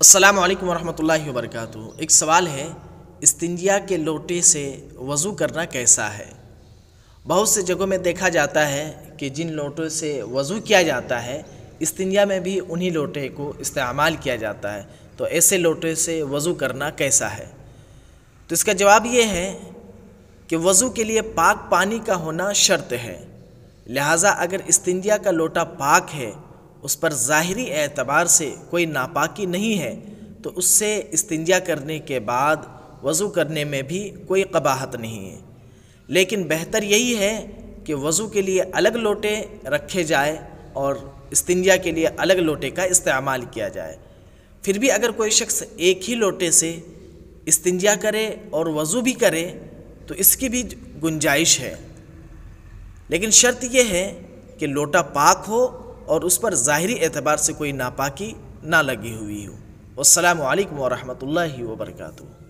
अस्सलाम वालेकुम वरक एक सवाल है इस्तिंजिया के लोटे से वज़ू करना कैसा है बहुत से जगहों में देखा जाता है कि जिन लोटों से वज़ू किया जाता है इस्तिंजिया में भी उन्हीं लोटे को इस्तेमाल किया जाता है तो ऐसे लोटे से वज़ू करना कैसा है तो इसका जवाब ये है कि वज़ू के लिए पाक पानी का होना शर्त है लिहाजा अगर इस्तिंजिया का लोटा पाक है उस पर ज़ाहरी एतबार से कोई नापाकी नहीं है तो उससे इस्तिंजा करने के बाद वज़ू करने में भी कोई कबाहत नहीं है लेकिन बेहतर यही है कि वज़ू के लिए अलग लोटे रखे जाए और इस्तिंजा के लिए अलग लोटे का इस्तेमाल किया जाए फिर भी अगर कोई शख्स एक ही लोटे से इस्तिंजा करे और वज़ू भी करे तो इसकी भी गुंजाइश है लेकिन शर्त यह है कि लोटा पाक हो और उस पर ज़ाहरी एतबार से कोई नापाकी ना लगी हुई हो असलकम वरहमल वर्का